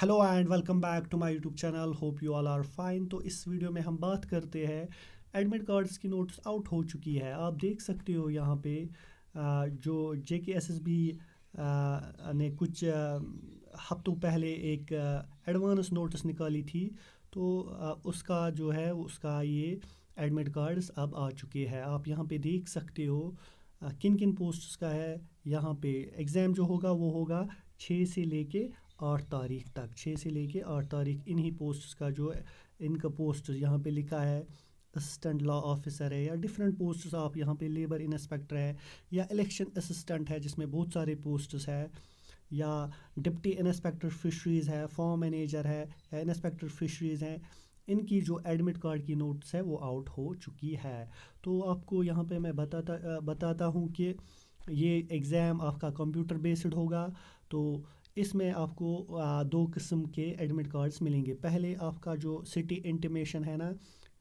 hello and welcome back to my YouTube channel hope you all are fine तो इस video में हम बात करते हैं एडमिट कार्ड्स की नोट्स आउट हो चुकी है आप देख सकते हो यहाँ पे जो जे के एस एस बी ने कुछ हफ्तों पहले एक एडवांस नोटिस निकाली थी तो उसका जो है उसका ये एडमिट कार्ड्स अब आ चुके हैं आप यहाँ पे देख सकते हो किन किन पोस्ट्स का है यहाँ पे एग्ज़ाम जो होगा वो होगा छः से लेके आठ तारीख तक छः से लेके आठ तारीख इन्हीं पोस्ट का जो इनका पोस्ट यहाँ पे लिखा है असिस्टेंट लॉ ऑफिसर है या डिफरेंट पोस्ट आप यहाँ पे लेबर इंस्पेक्टर है या इलेक्शन असिस्टेंट है जिसमें बहुत सारे पोस्ट्स है या डिप्टी इंस्पेक्टर फिशरीज़ है फॉर्म मैनेजर है या इंस्पेक्टर फिशरीज़ हैं इनकी जो एडमिट कार्ड की नोट्स है वो आउट हो चुकी है तो आपको यहाँ पे मैं बताता बताता हूँ कि ये एग्ज़ाम आपका कंप्यूटर बेस्ड होगा तो इसमें आपको दो किस्म के एडमिट कार्ड्स मिलेंगे पहले आपका जो सिटी इंटीमेशन है ना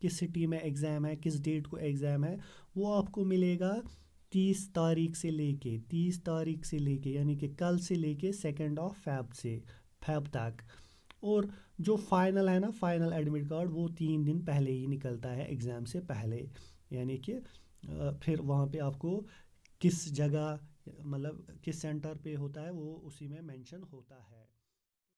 किस सिटी में एग्ज़ाम है किस डेट को एग्ज़ाम है वो आपको मिलेगा तीस तारीख से लेके तीस तारीख से लेके यानी कि कल से लेके सेकेंड ऑफ फैब से फैब तक और जो फाइनल है ना फाइनल एडमिट कार्ड वो तीन दिन पहले ही निकलता है एग्ज़ाम से पहले यानी कि फिर वहाँ पे आपको किस जगह मतलब किस सेंटर पे होता है वो उसी में मेंशन होता है